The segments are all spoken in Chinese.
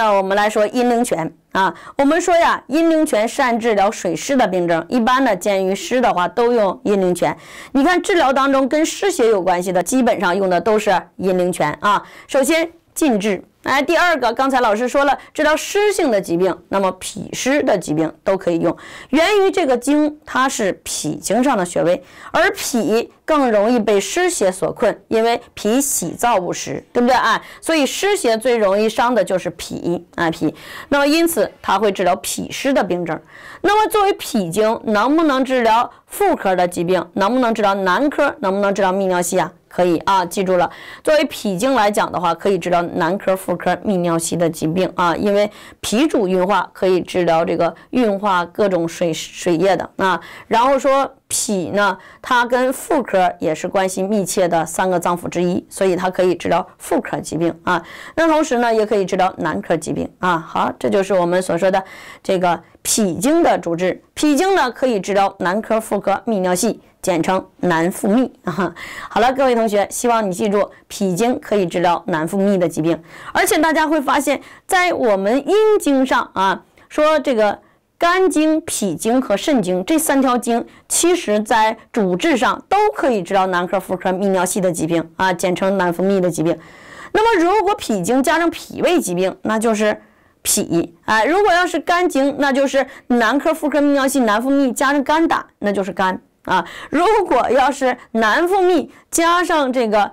那我们来说阴陵泉啊，我们说呀，阴陵泉善治疗水湿的病症，一般呢，鉴于湿的话，都用阴陵泉。你看治疗当中跟湿邪有关系的，基本上用的都是阴陵泉啊。首先。禁制。哎，第二个，刚才老师说了，治疗湿性的疾病，那么脾湿的疾病都可以用。源于这个经，它是脾经上的穴位，而脾更容易被湿邪所困，因为脾喜燥不湿，对不对啊？所以湿邪最容易伤的就是脾啊脾。那么因此它会治疗脾湿的病症。那么作为脾经，能不能治疗妇科的疾病？能不能治疗男科？能不能治疗泌尿系啊？可以啊，记住了。作为脾经来讲的话，可以治疗男科、妇科、泌尿系的疾病啊，因为脾主运化，可以治疗这个运化各种水水液的啊。然后说。脾呢，它跟妇科也是关系密切的三个脏腑之一，所以它可以治疗妇科疾病啊。那同时呢，也可以治疗男科疾病啊。好，这就是我们所说的这个脾经的主治。脾经呢，可以治疗男科、妇科、泌尿系，简称男、妇、泌。好了，各位同学，希望你记住，脾经可以治疗男、妇、泌的疾病。而且大家会发现，在我们阴经上啊，说这个。肝经、脾经和肾经这三条经，其实在主治上都可以治疗男科、妇科、泌尿系的疾病啊，简称男、妇、泌的疾病。那么，如果脾经加上脾胃疾病，那就是脾哎；如果要是肝经，那就是男科、妇科、泌尿系、男、妇、泌加上肝胆，那就是肝啊；如果要是男、妇、泌加上这个、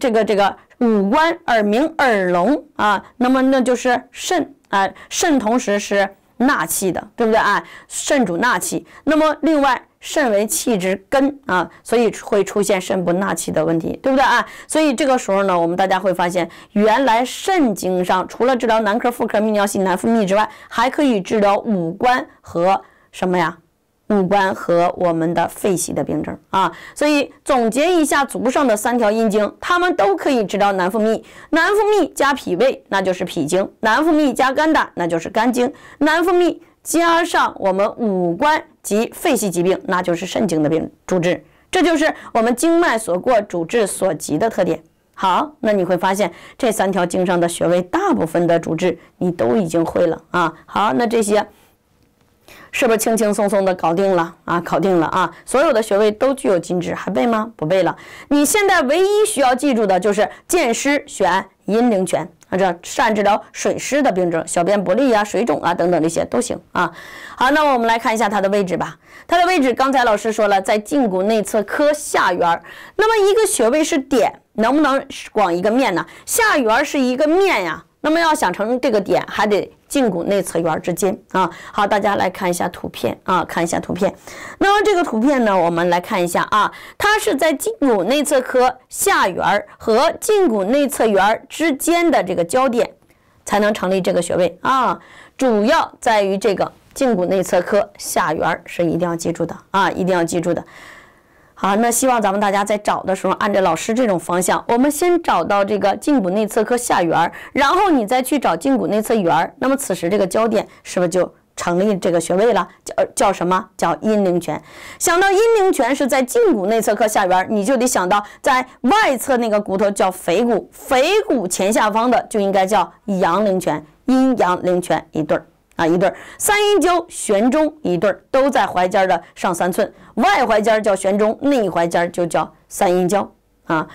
这个、这个五官、耳鸣、耳聋啊，那么那就是肾啊，肾同时是。纳气的，对不对啊？肾主纳气，那么另外，肾为气之根啊，所以会出现肾不纳气的问题，对不对啊？所以这个时候呢，我们大家会发现，原来肾经上除了治疗男科、妇科、泌尿、系、男、分泌之外，还可以治疗五官和什么呀？五官和我们的肺系的病症啊，所以总结一下足上的三条阴经，它们都可以治疗男妇、密。男妇、密加脾胃，那就是脾经；男妇、密加肝胆，那就是肝经；男妇、密加上我们五官及肺系疾病，那就是肾经的病主治。这就是我们经脉所过，主治所及的特点。好，那你会发现这三条经上的穴位，大部分的主治你都已经会了啊。好，那这些。是不是轻轻松松的搞定了啊？搞定了啊！所有的穴位都具有金质，还背吗？不背了。你现在唯一需要记住的就是健湿选阴陵泉啊，这善治疗水湿的病症，小便不利啊、水肿啊等等这些都行啊。好，那么我们来看一下它的位置吧。它的位置，刚才老师说了，在胫骨内侧髁下缘。那么一个穴位是点，能不能往一个面呢？下缘是一个面呀。那么要想成这个点，还得胫骨内侧缘之间啊。好，大家来看一下图片啊，看一下图片。那么这个图片呢，我们来看一下啊，它是在胫骨内侧髁下缘和胫骨内侧缘之间的这个交点，才能成立这个穴位啊。主要在于这个胫骨内侧髁下缘是一定要记住的啊，一定要记住的。好，那希望咱们大家在找的时候，按照老师这种方向，我们先找到这个胫骨内侧髁下缘儿，然后你再去找胫骨内侧缘儿。那么此时这个焦点是不是就成立这个穴位了？叫叫什么？叫阴陵泉。想到阴陵泉是在胫骨内侧髁下缘儿，你就得想到在外侧那个骨头叫腓骨，腓骨前下方的就应该叫阳陵泉，阴阳陵泉一对儿。啊，一对儿三阴交、悬中一对儿都在踝尖的上三寸，外踝尖叫悬中，内踝尖就叫三阴交啊。